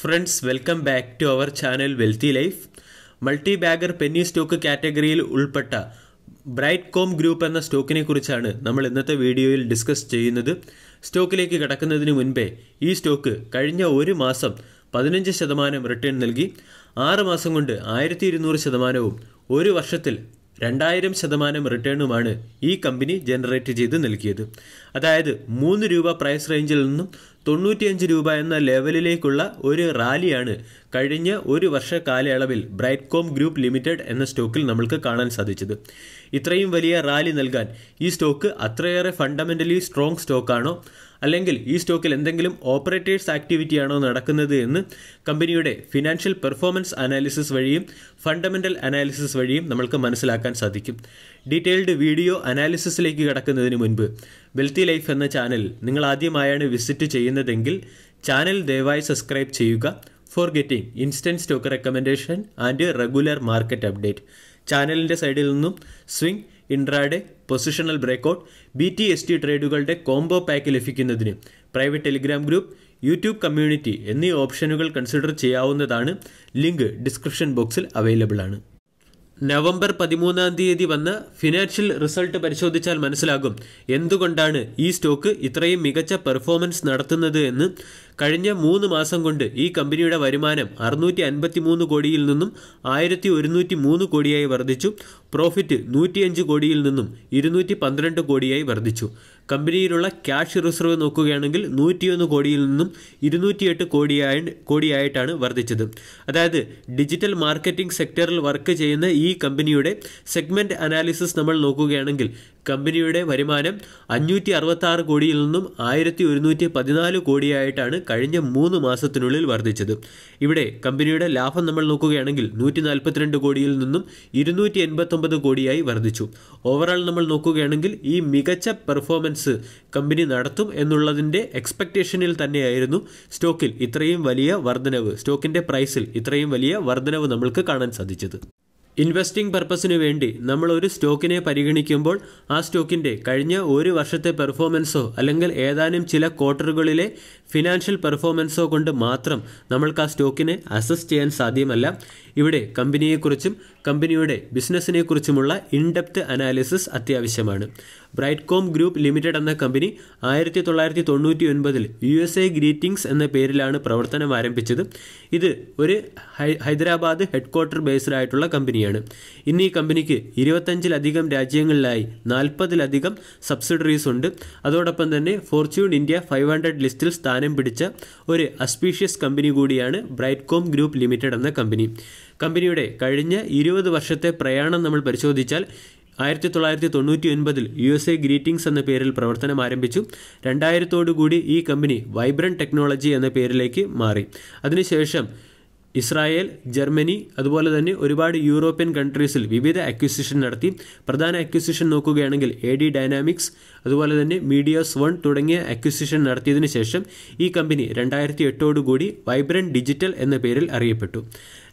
friends welcome back to our channel wealthy life multibagger penny stock കാറ്റഗറിയിൽ ഉൾപ്പെട്ട bright com group എന്ന സ്റ്റോക്കിനെ കുറിച്ചാണ് നമ്മൾ ഇന്നത്തെ വീഡിയോയിൽ ഡിസ്കസ് ചെയ്യുന്നത് സ്റ്റോക്കിലേക്ക് കടക്കുന്നതിന് മുൻപേ ഈ സ്റ്റോക്ക് കഴിഞ്ഞ ഒരു മാസം പതിനഞ്ച് ശതമാനം റിട്ടേൺ നൽകി ആറ് മാസം കൊണ്ട് ആയിരത്തി ഇരുന്നൂറ് ശതമാനവും ഒരു വർഷത്തിൽ രണ്ടായിരം ശതമാനം റിട്ടേണുമാണ് ഈ കമ്പനി ജനറേറ്റ് ചെയ്ത് നൽകിയത് അതായത് മൂന്ന് രൂപ പ്രൈസ് റേഞ്ചിൽ നിന്നും തൊണ്ണൂറ്റിയഞ്ച് രൂപ എന്ന ലെവലിലേക്കുള്ള ഒരു റാലിയാണ് കഴിഞ്ഞ ഒരു വർഷ കാലയളവിൽ ബ്രൈറ്റ്കോം ഗ്രൂപ്പ് ലിമിറ്റഡ് എന്ന സ്റ്റോക്കിൽ നമ്മൾക്ക് കാണാൻ സാധിച്ചത് ഇത്രയും വലിയ റാലി നൽകാൻ ഈ സ്റ്റോക്ക് അത്രയേറെ ഫണ്ടമെൻ്റലി സ്ട്രോങ് സ്റ്റോക്കാണോ അല്ലെങ്കിൽ ഈ സ്റ്റോക്കിൽ എന്തെങ്കിലും ഓപ്പറേറ്റേഴ്സ് ആക്ടിവിറ്റി ആണോ നടക്കുന്നത് എന്ന് കമ്പനിയുടെ ഫിനാൻഷ്യൽ പെർഫോമൻസ് അനാലിസിസ് വഴിയും ഫണ്ടമെൻ്റൽ അനാലിസിസ് വഴിയും നമ്മൾക്ക് മനസ്സിലാക്കാൻ സാധിക്കും ഡീറ്റെയിൽഡ് വീഡിയോ അനാലിസിസിലേക്ക് കടക്കുന്നതിന് മുൻപ് വെൽത്തി ലൈഫ് എന്ന ചാനൽ നിങ്ങൾ ആദ്യമായാണ് വിസിറ്റ് ചെയ്യുന്നതെങ്കിൽ ചാനൽ ദയവായി സബ്സ്ക്രൈബ് ചെയ്യുക for getting instant stock recommendation and regular market update ചാനലിൻ്റെ സൈഡിൽ നിന്നും swing intraday positional breakout B T S T ട്രേഡുകളുടെ കോംബോ പാക്ക് ലഭിക്കുന്നതിന് private Telegram group YouTube community എന്നീ ഓപ്ഷനുകൾ കൺസിഡർ ചെയ്യാവുന്നതാണ് ലിങ്ക് ഡിസ്ക്രിപ്ഷൻ ബോക്സിൽ അവൈലബിൾ ആണ് നവംബർ പതിമൂന്നാം തീയതി വന്ന ഫിനാൻഷ്യൽ റിസൾട്ട് പരിശോധിച്ചാൽ മനസ്സിലാകും എന്തുകൊണ്ടാണ് ഈ സ്റ്റോക്ക് ഇത്രയും മികച്ച പെർഫോമൻസ് നടത്തുന്നത് എന്ന് കഴിഞ്ഞ മൂന്ന് മാസം കൊണ്ട് ഈ കമ്പനിയുടെ വരുമാനം അറുന്നൂറ്റി കോടിയിൽ നിന്നും ആയിരത്തി ഒരുന്നൂറ്റി മൂന്ന് കോടിയായി വർദ്ധിച്ചു പ്രോഫിറ്റ് നൂറ്റിയഞ്ച് കോടിയിൽ നിന്നും ഇരുന്നൂറ്റി പന്ത്രണ്ട് കോടിയായി വർദ്ധിച്ചു കമ്പനിയിലുള്ള ക്യാഷ് റിസർവ് നോക്കുകയാണെങ്കിൽ നൂറ്റിയൊന്ന് കോടിയിൽ നിന്നും ഇരുന്നൂറ്റിയെട്ട് കോടിയായി കോടിയായിട്ടാണ് വർദ്ധിച്ചത് അതായത് ഡിജിറ്റൽ മാർക്കറ്റിംഗ് സെക്ടറിൽ വർക്ക് ചെയ്യുന്ന ഈ കമ്പനിയുടെ സെഗ്മെൻറ്റ് അനാലിസിസ് നമ്മൾ നോക്കുകയാണെങ്കിൽ കമ്പനിയുടെ വരുമാനം അഞ്ഞൂറ്റി ആറ് കോടിയിൽ നിന്നും ആയിരത്തി ഒരുന്നൂറ്റി പതിനാല് കോടിയായിട്ടാണ് കഴിഞ്ഞ മൂന്ന് മാസത്തിനുള്ളിൽ വർദ്ധിച്ചത് ഇവിടെ കമ്പനിയുടെ ലാഭം നമ്മൾ നോക്കുകയാണെങ്കിൽ നൂറ്റി നാൽപ്പത്തിരണ്ട് കോടിയിൽ നിന്നും ഇരുന്നൂറ്റി എൺപത്തൊമ്പത് കോടിയായി വർദ്ധിച്ചു ഓവറോൾ നമ്മൾ നോക്കുകയാണെങ്കിൽ ഈ മികച്ച പെർഫോമൻസ് കമ്പനി നടത്തും എന്നുള്ളതിൻ്റെ എക്സ്പെക്റ്റേഷനിൽ തന്നെയായിരുന്നു സ്റ്റോക്കിൽ ഇത്രയും വലിയ വർധനവ് സ്റ്റോക്കിൻ്റെ പ്രൈസിൽ ഇത്രയും വലിയ വർധനവ് നമ്മൾക്ക് കാണാൻ സാധിച്ചത് ഇൻവെസ്റ്റിംഗ് പർപ്പസിന് വേണ്ടി നമ്മൾ ഒരു സ്റ്റോക്കിനെ പരിഗണിക്കുമ്പോൾ ആ സ്റ്റോക്കിൻ്റെ കഴിഞ്ഞ ഒരു വർഷത്തെ പെർഫോമൻസോ അല്ലെങ്കിൽ ഏതാനും ചില ക്വാർട്ടറുകളിലെ ഫിനാൻഷ്യൽ പെർഫോമൻസോ കൊണ്ട് മാത്രം നമ്മൾക്ക് ആ സ്റ്റോക്കിനെ അസസ് ചെയ്യാൻ സാധ്യമല്ല ഇവിടെ കമ്പനിയെക്കുറിച്ചും കമ്പനിയുടെ ബിസിനസ്സിനെക്കുറിച്ചുമുള്ള ഇൻഡെപ്ത് അനാലിസിസ് അത്യാവശ്യമാണ് ബ്രൈറ്റ്കോം ഗ്രൂപ്പ് ലിമിറ്റഡ് എന്ന കമ്പനി ആയിരത്തി തൊള്ളായിരത്തി തൊണ്ണൂറ്റി ഒൻപതിൽ യു എസ് എ ഗ്രീറ്റിംഗ്സ് എന്ന പേരിലാണ് പ്രവർത്തനം ആരംഭിച്ചത് ഇത് ഒരു ഹൈദരാബാദ് ഹെഡ്ക്വാർട്ടർ ബേസ്ഡ് ആയിട്ടുള്ള കമ്പനിയാണ് ഇന്ന് ഈ കമ്പനിക്ക് ഇരുപത്തഞ്ചിലധികം രാജ്യങ്ങളിലായി നാൽപ്പതിലധികം സബ്സിഡറീസ് ഉണ്ട് അതോടൊപ്പം തന്നെ ഫോർച്യൂൺ ഇന്ത്യ ഫൈവ് ഹൺഡ്രഡ് ലിസ്റ്റിൽ സ്ഥാനം സ്ഥാനം പിടിച്ച ഒരു അസ്പീഷ്യസ് കമ്പനി കൂടിയാണ് ബ്രൈറ്റ്കോം ഗ്രൂപ്പ് ലിമിറ്റഡ് എന്ന കമ്പനി കമ്പനിയുടെ കഴിഞ്ഞ ഇരുപത് വർഷത്തെ പ്രയാണം നമ്മൾ പരിശോധിച്ചാൽ ആയിരത്തി തൊള്ളായിരത്തി തൊണ്ണൂറ്റി ഒൻപതിൽ യു എസ് എ ഗ്രീറ്റിംഗ്സ് എന്ന പേരിൽ പ്രവർത്തനം ആരംഭിച്ചു രണ്ടായിരത്തോടുകൂടി ഈ കമ്പനി വൈബ്രൻറ്റ് ടെക്നോളജി എന്ന പേരിലേക്ക് മാറി അതിനുശേഷം ഇസ്രായേൽ ജർമ്മനി അതുപോലെ തന്നെ ഒരുപാട് യൂറോപ്യൻ കൺട്രീസിൽ വിവിധ അക്വിസിഷൻ നടത്തി പ്രധാന അക്വിസിഷൻ നോക്കുകയാണെങ്കിൽ എ ഡി ഡൈനാമിക്സ് അതുപോലെ തന്നെ മീഡിയോസ് വൺ തുടങ്ങിയ അക്വിസിഷൻ നടത്തിയതിനു ശേഷം ഈ കമ്പനി രണ്ടായിരത്തി എട്ടോടുകൂടി വൈബ്രൻറ്റ് ഡിജിറ്റൽ എന്ന പേരിൽ അറിയപ്പെട്ടു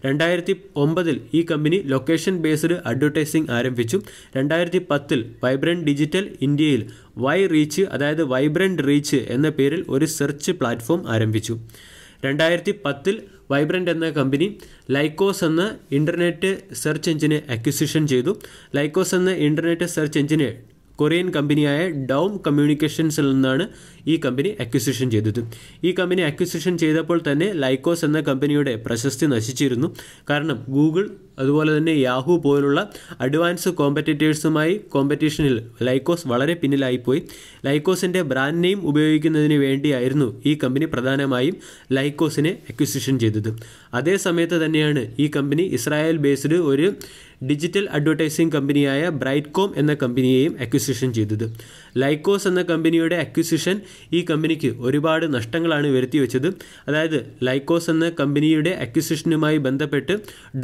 രണ്ടായിരത്തി ഒമ്പതിൽ ഈ കമ്പനി ലൊക്കേഷൻ ബേസ്ഡ് അഡ്വർടൈസിംഗ് ആരംഭിച്ചു രണ്ടായിരത്തി പത്തിൽ വൈബ്രൻറ്റ് ഡിജിറ്റൽ ഇന്ത്യയിൽ വൈ റീച്ച് അതായത് വൈബ്രൻറ്റ് റീച്ച് എന്ന പേരിൽ ഒരു സെർച്ച് പ്ലാറ്റ്ഫോം ആരംഭിച്ചു രണ്ടായിരത്തി പത്തിൽ വൈബ്രൻ്റ് എന്ന കമ്പനി ലൈക്കോസ് എന്ന ഇൻ്റർനെറ്റ് സെർച്ച് എഞ്ചിനെ അക്വിസിഷൻ ചെയ്തു ലൈക്കോസ് എന്ന ഇൻ്റർനെറ്റ് സെർച്ച് എഞ്ചിനെ കൊറിയൻ കമ്പനിയായ ഡൗം കമ്മ്യൂണിക്കേഷൻസിൽ നിന്നാണ് ഈ കമ്പനി അക്വിസിഷൻ ചെയ്തത് ഈ കമ്പനി അക്വിസിഷൻ ചെയ്തപ്പോൾ തന്നെ ലൈക്കോസ് എന്ന കമ്പനിയുടെ പ്രശസ്തി നശിച്ചിരുന്നു കാരണം ഗൂഗിൾ അതുപോലെ തന്നെ യാഹു പോലുള്ള അഡ്വാൻസ് കോമ്പറ്റേറ്റേഴ്സുമായി കോമ്പറ്റീഷനിൽ ലൈക്കോസ് വളരെ പിന്നിലായിപ്പോയി ലൈക്കോസിൻ്റെ ബ്രാൻഡ് നെയിം ഉപയോഗിക്കുന്നതിന് വേണ്ടിയായിരുന്നു ഈ കമ്പനി പ്രധാനമായും ലൈക്കോസിനെ അക്വിസിഷൻ ചെയ്തത് അതേ സമയത്ത് തന്നെയാണ് ഈ കമ്പനി ഇസ്രായേൽ ബേസ്ഡ് ഒരു ഡിജിറ്റൽ അഡ്വർടൈസിംഗ് കമ്പനിയായ ബ്രൈറ്റ്കോം എന്ന കമ്പനിയെയും അക്വിസിഷൻ ചെയ്തത് ലൈക്കോസ് എന്ന കമ്പനിയുടെ അക്വിസിഷൻ ഈ കമ്പനിക്ക് ഒരുപാട് നഷ്ടങ്ങളാണ് വരുത്തി വെച്ചത് അതായത് ലൈക്കോസ് എന്ന കമ്പനിയുടെ അക്വിസിഷനുമായി ബന്ധപ്പെട്ട്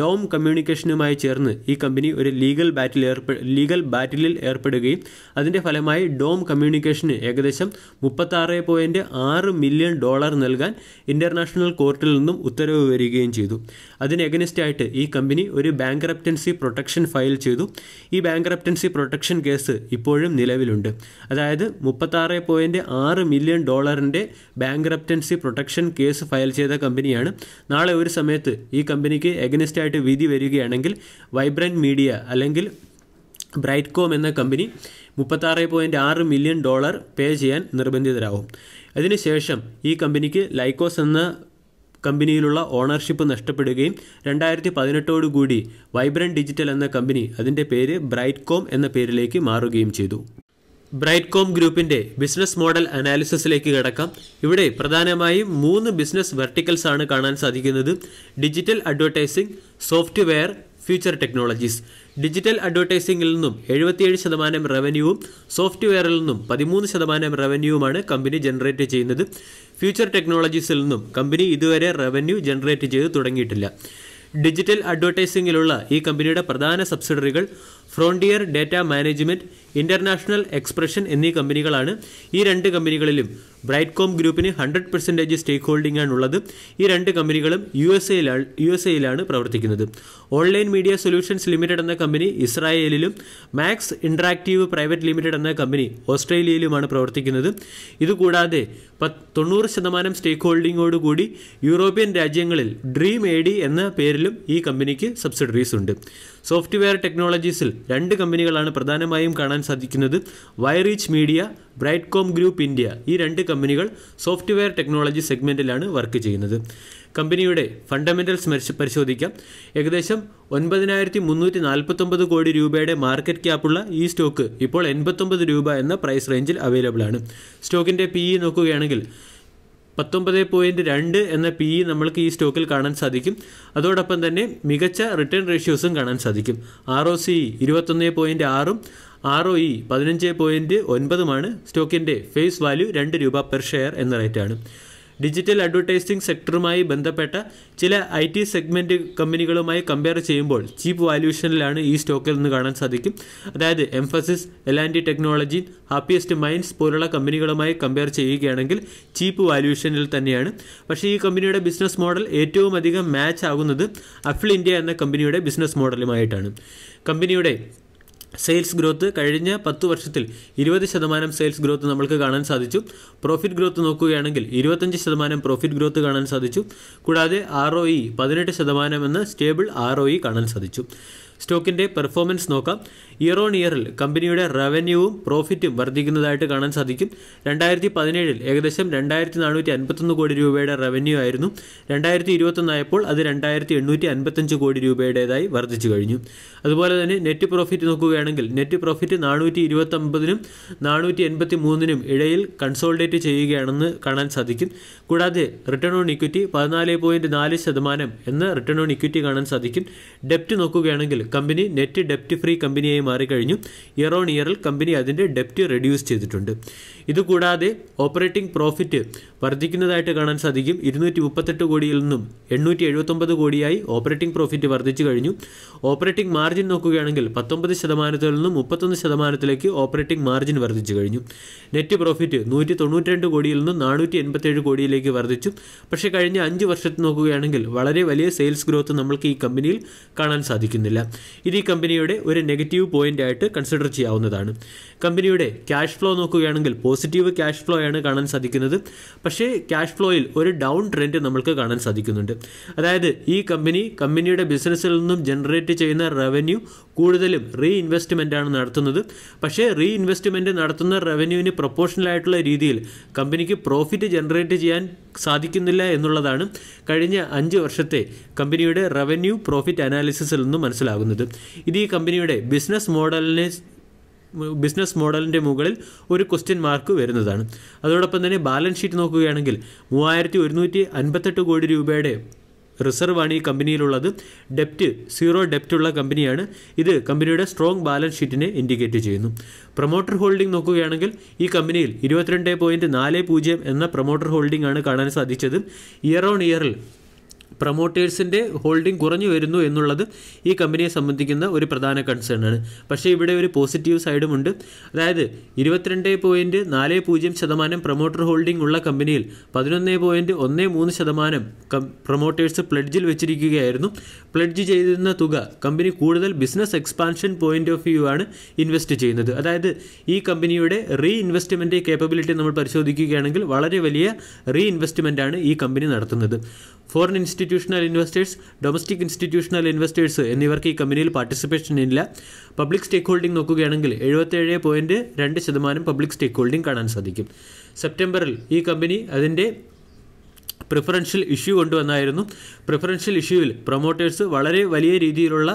ഡോം കമ്മ്യൂണിക്കേഷനുമായി ചേർന്ന് ഈ കമ്പനി ഒരു ലീഗൽ ബാറ്റിൽ ഏർപ്പെ ലീഗൽ ബാറ്റിലിൽ ഏർപ്പെടുകയും അതിൻ്റെ ഫലമായി ഡോം കമ്മ്യൂണിക്കേഷന് ഏകദേശം മുപ്പത്താറ് പോയിൻറ്റ് ആറ് മില്യൺ ഡോളർ നൽകാൻ ഇൻ്റർനാഷണൽ കോർട്ടിൽ നിന്നും ഉത്തരവ് വരികയും ചെയ്തു അതിന് എഗനിസ്റ്റായിട്ട് ഈ കമ്പനി ഒരു ബാങ്ക്റപ്റ്റൻസി പ്രൊട്ടക്ഷൻ ഫയൽ ചെയ്തു ഈ ബാങ്ക്രപ്റ്റൻസി പ്രൊട്ടക്ഷൻ കേസ് ഇപ്പോഴും നിലവിലുണ്ട് അതായത് മുപ്പത്താറ് പോയിൻറ്റ് ആറ് മില്യൺ ഡോളറിൻ്റെ ബാങ്ക്രപ്റ്റൻസി പ്രൊട്ടക്ഷൻ കേസ് ഫയൽ ചെയ്ത കമ്പനിയാണ് നാളെ ഒരു സമയത്ത് ഈ കമ്പനിക്ക് എഗനിസ്റ്റായിട്ട് വിധി വരികയാണെങ്കിൽ വൈബ്രൻറ്റ് മീഡിയ അല്ലെങ്കിൽ ബ്രൈറ്റ്കോം എന്ന കമ്പനി മുപ്പത്താറ് പോയിൻറ്റ് ആറ് മില്യൺ ഡോളർ പേ ചെയ്യാൻ നിർബന്ധിതരാകും അതിനുശേഷം ഈ കമ്പനിക്ക് ലൈക്കോസ് എന്ന കമ്പനിയിലുള്ള ഓണർഷിപ്പ് നഷ്ടപ്പെടുകയും രണ്ടായിരത്തി പതിനെട്ടോടുകൂടി വൈബ്രൻറ്റ് ഡിജിറ്റൽ എന്ന കമ്പനി അതിൻ്റെ പേര് ബ്രൈറ്റ്കോം എന്ന പേരിലേക്ക് മാറുകയും ചെയ്തു ബ്രൈറ്റ്കോം ഗ്രൂപ്പിൻ്റെ ബിസിനസ് മോഡൽ അനാലിസിസിലേക്ക് കടക്കാം ഇവിടെ പ്രധാനമായും മൂന്ന് ബിസിനസ് വെർട്ടിക്കൽസ് ആണ് കാണാൻ സാധിക്കുന്നത് digital advertising software future technologies digital അഡ്വർടൈസിംഗിൽ നിന്നും എഴുപത്തിയേഴ് ശതമാനം റവന്യൂവും സോഫ്റ്റ്വെയറിൽ നിന്നും പതിമൂന്ന് ശതമാനം റവന്യൂവുമാണ് കമ്പനി ജനറേറ്റ് ചെയ്യുന്നത് ഫ്യൂച്ചർ ടെക്നോളജീസിൽ നിന്നും കമ്പനി ഇതുവരെ റവന്യൂ ജനറേറ്റ് ചെയ്ത് തുടങ്ങിയിട്ടില്ല ഡിജിറ്റൽ അഡ്വർടൈസിംഗിലുള്ള ഈ കമ്പനിയുടെ പ്രധാന സബ്സിഡറികൾ Frontier Data Management International Expression എന്നീ കമ്പനികളാണ് ഈ രണ്ട് കമ്പനികളിലും ബ്രൈറ്റ്കോം ഗ്രൂപ്പിന് ഹൺഡ്രഡ് പെർസെൻറ്റേജ് സ്റ്റേക്ക് ഹോൾഡിംഗ് ആണുള്ളത് ഈ രണ്ട് കമ്പനികളും യു എസ് എയിലാണ് യു എസ് എയിലാണ് പ്രവർത്തിക്കുന്നത് ഓൺലൈൻ മീഡിയ സൊല്യൂഷൻസ് ലിമിറ്റഡ് എന്ന കമ്പനി ഇസ്രായേലിലും മാക്സ് ഇൻട്രാക്റ്റീവ് പ്രൈവറ്റ് ലിമിറ്റഡ് എന്ന കമ്പനി ഓസ്ട്രേലിയയിലുമാണ് പ്രവർത്തിക്കുന്നത് ഇതുകൂടാതെ പത്ത് തൊണ്ണൂറ് ശതമാനം സ്റ്റേക്ക് ഹോൾഡിങ്ങോടുകൂടി യൂറോപ്യൻ രാജ്യങ്ങളിൽ ഡ്രീം എ ഡി എന്ന പേരിലും ഈ കമ്പനിക്ക് സബ്സിഡറീസ് ഉണ്ട് സോഫ്റ്റ്വെയർ ടെക്നോളജീസിൽ രണ്ട് കമ്പനികളാണ് പ്രധാനമായും കാണാൻ സാധിക്കുന്നത് Y Reach media Brightcom group India ഈ രണ്ട് കമ്പനികൾ സോഫ്റ്റ്വെയർ ടെക്നോളജി സെഗ്മെൻറ്റിലാണ് വർക്ക് ചെയ്യുന്നത് കമ്പനിയുടെ ഫണ്ടമെൻ്റൽസ് പരിശോധിക്കാം ഏകദേശം ഒൻപതിനായിരത്തി മുന്നൂറ്റി നാൽപ്പത്തൊമ്പത് കോടി രൂപയുടെ മാർക്കറ്റ് ക്യാപ്പുള്ള ഈ സ്റ്റോക്ക് ഇപ്പോൾ എൺപത്തൊമ്പത് രൂപ എന്ന പ്രൈസ് റേഞ്ചിൽ അവൈലബിൾ ആണ് സ്റ്റോക്കിൻ്റെ പി ഇ നോക്കുകയാണെങ്കിൽ പത്തൊമ്പത് പോയിൻറ്റ് രണ്ട് എന്ന പി ഇ e നമ്മൾക്ക് ഈ സ്റ്റോക്കിൽ കാണാൻ സാധിക്കും അതോടൊപ്പം തന്നെ മികച്ച റിട്ടേൺ റേഷ്യോസും കാണാൻ സാധിക്കും ആർ ഒ സി ഇരുപത്തൊന്ന് പോയിൻറ്റ് ആറും ആർ ഒ ഇ പതിനഞ്ച് പോയിന്റ് ഒൻപതുമാണ് സ്റ്റോക്കിൻ്റെ ഫേസ് വാല്യൂ രണ്ട് രൂപ പെർ ഷെയർ എന്ന റേറ്റാണ് ഡിജിറ്റൽ അഡ്വർടൈസിംഗ് സെക്ടറുമായി ബന്ധപ്പെട്ട ചില ഐ ടി സെഗ്മെൻറ്റ് കമ്പനികളുമായി കമ്പയർ ചെയ്യുമ്പോൾ ചീപ്പ് വാല്യൂഷനിലാണ് ഈ സ്റ്റോക്കിൽ നിന്ന് കാണാൻ സാധിക്കും അതായത് Mphasis L and T technology Happiest Minds പോലുള്ള കമ്പനികളുമായി കമ്പയർ ചെയ്യുകയാണെങ്കിൽ ചീപ്പ് വാല്യൂഷനിൽ തന്നെയാണ് പക്ഷേ ഈ കമ്പനിയുടെ ബിസിനസ് മോഡൽ ഏറ്റവും അധികം മാച്ച് ആകുന്നത് അഫിൾ ഇന്ത്യ എന്ന കമ്പനിയുടെ ബിസിനസ് മോഡലുമായിട്ടാണ് കമ്പനിയുടെ സെയിൽസ് ഗ്രോത്ത് കഴിഞ്ഞ പത്ത് വർഷത്തിൽ ഇരുപത് ശതമാനം സെയിൽസ് ഗ്രോത്ത് നമ്മൾക്ക് കാണാൻ സാധിച്ചു പ്രോഫിറ്റ് ഗ്രോത്ത് നോക്കുകയാണെങ്കിൽ ഇരുപത്തഞ്ച് ശതമാനം പ്രോഫിറ്റ് ഗ്രോത്ത് കാണാൻ സാധിച്ചു കൂടാതെ ആർ ഒ ഇ പതിനെട്ട് ശതമാനം എന്ന സ്റ്റേബിൾ ആർ ഒ ഇ കാണാൻ സാധിച്ചു സ്റ്റോക്കിൻ്റെ പെർഫോമൻസ് നോക്കാം ഇയർ ഓൺ ഇയറിൽ കമ്പനിയുടെ റവന്യൂവും പ്രോഫിറ്റും വർദ്ധിക്കുന്നതായിട്ട് കാണാൻ സാധിക്കും രണ്ടായിരത്തി പതിനേഴിൽ ഏകദേശം രണ്ടായിരത്തി നാനൂറ്റി അൻപത്തൊന്ന് കോടി രൂപയുടെ റവന്യൂ ആയിരുന്നു രണ്ടായിരത്തി ഇരുപത്തൊന്നായപ്പോൾ അത് രണ്ടായിരത്തി എണ്ണൂറ്റി അൻപത്തഞ്ച് കോടി രൂപയുടേതായി വർദ്ധിച്ചു കഴിഞ്ഞു അതുപോലെ തന്നെ നെറ്റ് പ്രോഫിറ്റ് നോക്കുകയാണെങ്കിൽ നെറ്റ് പ്രോഫിറ്റ് നാനൂറ്റി ഇരുപത്തൊമ്പതിനും നാനൂറ്റി എൺപത്തി മൂന്നിനും ഇടയിൽ കൺസോൾഡേറ്റ് ചെയ്യുകയാണെന്ന് കാണാൻ സാധിക്കും കൂടാതെ റിട്ടേൺ ഓൺ ഇക്വിറ്റി പതിനാല് പോയിൻറ്റ് നാല് ശതമാനം എന്ന റിട്ടേൺ ഓൺ ഇക്വിറ്റി കാണാൻ സാധിക്കും ഡെപ്റ്റ് നോക്കുകയാണെങ്കിൽ കമ്പനി നെറ്റ് ഡെപ്റ്റ് ഫ്രീ കമ്പനിയായി മാറിക്കഴിഞ്ഞു ഇയർ ഓൺ ഇയറിൽ കമ്പനി അതിൻ്റെ ഡെപ്റ്റ് റെഡ്യൂസ് ചെയ്തിട്ടുണ്ട് ഇതുകൂടാതെ ഓപ്പറേറ്റിംഗ് പ്രോഫിറ്റ് വർദ്ധിക്കുന്നതായിട്ട് കാണാൻ സാധിക്കും ഇരുന്നൂറ്റി മുപ്പത്തെട്ട് കോടിയിൽ നിന്നും എണ്ണൂറ്റി എഴുപത്തൊമ്പത് കോടിയായി ഓപ്പറേറ്റിംഗ് പ്രോഫിറ്റ് വർദ്ധിച്ചു കഴിഞ്ഞു ഓപ്പറേറ്റിംഗ് മാർജിൻ നോക്കുകയാണെങ്കിൽ പത്തൊമ്പത് ശതമാനത്തിൽ നിന്നും മുപ്പത്തൊന്ന് ശതമാനത്തിലേക്ക് ഓപ്പറേറ്റിംഗ് മാർജിൻ വർദ്ധിച്ചു കഴിഞ്ഞു നെറ്റ് പ്രോഫിറ്റ് നൂറ്റി കോടിയിൽ നിന്നും നാനൂറ്റി എൺപത്തേഴ് കോടിയിലേക്ക് വർദ്ധിച്ചു പക്ഷേ കഴിഞ്ഞ അഞ്ച് വർഷത്തിൽ നോക്കുകയാണെങ്കിൽ വളരെ വലിയ സെയിൽസ് ഗ്രോത്ത് നമ്മൾക്ക് ഈ കമ്പനിയിൽ കാണാൻ സാധിക്കുന്നില്ല ഇത് ഈ കമ്പനിയുടെ ഒരു നെഗറ്റീവ് പോയിന്റ് ആയിട്ട് കൺസിഡർ ചെയ്യാവുന്നതാണ് കമ്പനിയുടെ ക്യാഷ് ഫ്ലോ നോക്കുകയാണെങ്കിൽ പോസിറ്റീവ് ക്യാഷ് ഫ്ലോ ആണ് കാണാൻ സാധിക്കുന്നത് പക്ഷേ ക്യാഷ് ഫ്ലോയിൽ ഒരു ഡൗൺ ട്രെൻഡ് നമുക്ക് കാണാൻ സാധിക്കുന്നുണ്ട് അതായത് ഈ കമ്പനി കമ്പനിയുടെ ബിസിനസ്സിൽ നിന്നും ജനറേറ്റ് ചെയ്യുന്ന റവന്യൂ കൂടുതലും റീ ഇൻവെസ്റ്റ്മെൻ്റ് ആണ് നടത്തുന്നത് പക്ഷേ റീ ഇൻവെസ്റ്റ്മെൻറ്റ് നടത്തുന്ന റവന്യൂവിന് പ്രൊപ്പോർഷണൽ ആയിട്ടുള്ള രീതിയിൽ കമ്പനിക്ക് പ്രോഫിറ്റ് ജനറേറ്റ് ചെയ്യാൻ സാധിക്കുന്നില്ല എന്നുള്ളതാണ് കഴിഞ്ഞ അഞ്ച് വർഷത്തെ കമ്പനിയുടെ റവന്യൂ പ്രോഫിറ്റ് അനാലിസിസിൽ നിന്നും മനസ്സിലാകുന്നത് ഇത് ഈ കമ്പനിയുടെ ബിസിനസ് മോഡലിനെ ബിസിനസ് മോഡലിൻ്റെ മുകളിൽ ഒരു ക്വസ്റ്റ്യൻ മാർക്ക് വരുന്നതാണ് അതോടൊപ്പം തന്നെ ബാലൻസ് ഷീറ്റ് നോക്കുകയാണെങ്കിൽ മൂവായിരത്തി ഒരുന്നൂറ്റി അൻപത്തെട്ട് കോടി രൂപയുടെ റിസർവാണ് ഈ കമ്പനിയിലുള്ളത് ഡെപ്റ്റ് സീറോ ഡെപ്റ്റ് ഉള്ള കമ്പനിയാണ് ഇത് കമ്പനിയുടെ സ്ട്രോങ് ബാലൻസ് ഷീറ്റിനെ ഇൻഡിക്കേറ്റ് ചെയ്യുന്നു പ്രൊമോട്ടർ ഹോൾഡിംഗ് നോക്കുകയാണെങ്കിൽ ഈ കമ്പനിയിൽ ഇരുപത്തിരണ്ട് പോയിൻറ്റ് നാല് പൂജ്യം എന്ന പ്രൊമോട്ടർ ഹോൾഡിംഗ് ആണ് കാണാൻ സാധിച്ചത് ഇയർ ഓൺ ഇയറിൽ പ്രൊമോട്ടേഴ്സിൻ്റെ ഹോൾഡിംഗ് കുറഞ്ഞു വരുന്നു എന്നുള്ളത് ഈ കമ്പനിയെ സംബന്ധിക്കുന്ന ഒരു പ്രധാന കൺസേൺ ആണ് പക്ഷേ ഇവിടെ ഒരു പോസിറ്റീവ് സൈഡും ഉണ്ട് അതായത് ഇരുപത്തിരണ്ട് പോയിൻറ്റ് നാല് പൂജ്യം ശതമാനം പ്രൊമോട്ടർ ഹോൾഡിംഗ് ഉള്ള കമ്പനിയിൽ പതിനൊന്ന് പോയിൻറ്റ് ഒന്ന് മൂന്ന് ശതമാനം പ്രൊമോട്ടേഴ്സ് പ്ലഡ്ജിൽ വെച്ചിരിക്കുകയായിരുന്നു പ്ലഡ്ജ് ചെയ്തിരുന്ന തുക കമ്പനി കൂടുതൽ business expansion point of view ആണ് ഇൻവെസ്റ്റ് ചെയ്യുന്നത് അതായത് ഈ കമ്പനിയുടെ റീ ഇൻവെസ്റ്റ്മെൻറ്റ് കേപ്പബിലിറ്റി നമ്മൾ പരിശോധിക്കുകയാണെങ്കിൽ വളരെ വലിയ റീ ഇൻവെസ്റ്റ്മെൻറ്റാണ് ആണ് ഈ കമ്പനി നടത്തുന്നത് foreign institutional investors domestic institutional investors എന്നിവർക്ക് ഈ കമ്പനിയിൽ പാർട്ടിസിപ്പേഷൻ ഇല്ല പബ്ലിക് സ്റ്റേക്ക് ഹോൾഡിംഗ് നോക്കുകയാണെങ്കിൽ എഴുപത്തേഴ് പോയിൻറ്റ് രണ്ട് ശതമാനം പബ്ലിക് സ്റ്റേക്ക് ഹോൾഡിംഗ് കാണാൻ സാധിക്കും സെപ്റ്റംബറിൽ ഈ കമ്പനി അതിൻ്റെ പ്രിഫറൻഷ്യൽ ഇഷ്യൂ കൊണ്ടുവന്നായിരുന്നു പ്രിഫറൻഷ്യൽ ഇഷ്യൂവിൽ പ്രൊമോട്ടേഴ്സ് വളരെ വലിയ രീതിയിലുള്ള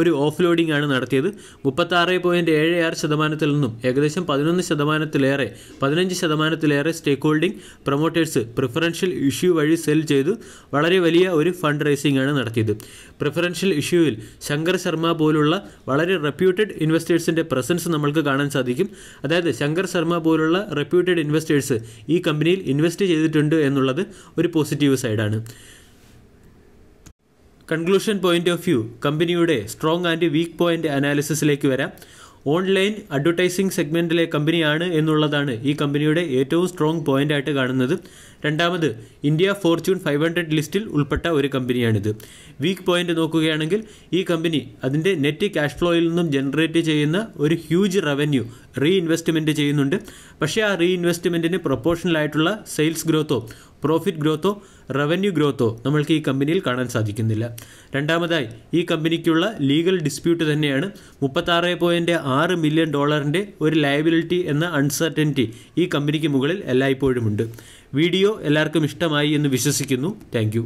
ഒരു ഓഫ് ലോഡിംഗ് ആണ് നടത്തിയത് ആറ് പോയിൻറ്റ് ഏഴ് ആറ് ശതമാനത്തിൽ നിന്നും ഏകദേശം പതിനൊന്ന് ശതമാനത്തിലേറെ പതിനഞ്ച് ശതമാനത്തിലേറെ stake holding promoters preferential issue വഴി സെൽ ചെയ്തു വളരെ വലിയ ഒരു ഫണ്ട് റൈസിംഗ് ആണ് നടത്തിയത് പ്രിഫറൻഷ്യൽ ഇഷ്യൂവിൽ ശങ്കർ ശർമ്മ പോലുള്ള വളരെ റെപ്യൂട്ടഡ് ഇൻവെസ്റ്റേഴ്സിൻ്റെ പ്രസൻസ് നമ്മൾക്ക് കാണാൻ സാധിക്കും അതായത് ശങ്കർ ശർമ്മ പോലുള്ള റെപ്യൂട്ടഡ് ഇൻവെസ്റ്റേഴ്സ് ഈ കമ്പനിയിൽ ഇൻവെസ്റ്റ് ചെയ്തിട്ടുണ്ട് എന്നുള്ളത് ഒരു പോസിറ്റീവ് സൈഡാണ് കൺക്ലൂഷൻ പോയിന്റ് ഓഫ് വ്യൂ കമ്പനിയുടെ സ്ട്രോങ് ആൻഡ് വീക്ക് പോയിന്റ് അനാലിസിസിലേക്ക് വരാം ഓൺലൈൻ അഡ്വർടൈസിംഗ് സെഗ്മെൻറ്റിലെ കമ്പനിയാണ് എന്നുള്ളതാണ് ഈ കമ്പനിയുടെ ഏറ്റവും സ്ട്രോങ് പോയിൻ്റായിട്ട് കാണുന്നത് രണ്ടാമത് ഇന്ത്യ ഫോർച്യൂൺ ഫൈവ് ഹൺഡ്രഡ് ലിസ്റ്റിൽ ഉൾപ്പെട്ട ഒരു കമ്പനിയാണിത് വീക്ക് പോയിന്റ് നോക്കുകയാണെങ്കിൽ ഈ കമ്പനി അതിൻ്റെ നെറ്റ് ക്യാഷ് ഫ്ലോയിൽ നിന്നും ജനറേറ്റ് ചെയ്യുന്ന ഒരു ഹ്യൂജ് റവന്യൂ റീഇൻവെസ്റ്റ്മെൻറ്റ് ചെയ്യുന്നുണ്ട് പക്ഷേ ആ റീഇൻവെസ്റ്റ്മെൻറ്റിന് പ്രൊപ്പോർഷണലായിട്ടുള്ള സെയിൽസ് ഗ്രോത്തോ പ്രോഫിറ്റ് ഗ്രോത്തോ റവന്യൂ ഗ്രോത്തോ നമ്മൾക്ക് ഈ കമ്പനിയിൽ കാണാൻ സാധിക്കുന്നില്ല രണ്ടാമതായി ഈ കമ്പനിക്കുള്ള ലീഗൽ ഡിസ്പ്യൂട്ട് തന്നെയാണ് മുപ്പത്താറ് പോയിൻറ്റ് ആറ് മില്യൺ ഡോളറിൻ്റെ ഒരു ലയബിലിറ്റി എന്ന അൺസർട്ടനിറ്റി ഈ കമ്പനിക്ക് മുകളിൽ എല്ലായ്പ്പോഴുമുണ്ട് വീഡിയോ എല്ലാവർക്കും ഇഷ്ടമായി എന്ന് വിശ്വസിക്കുന്നു താങ്ക്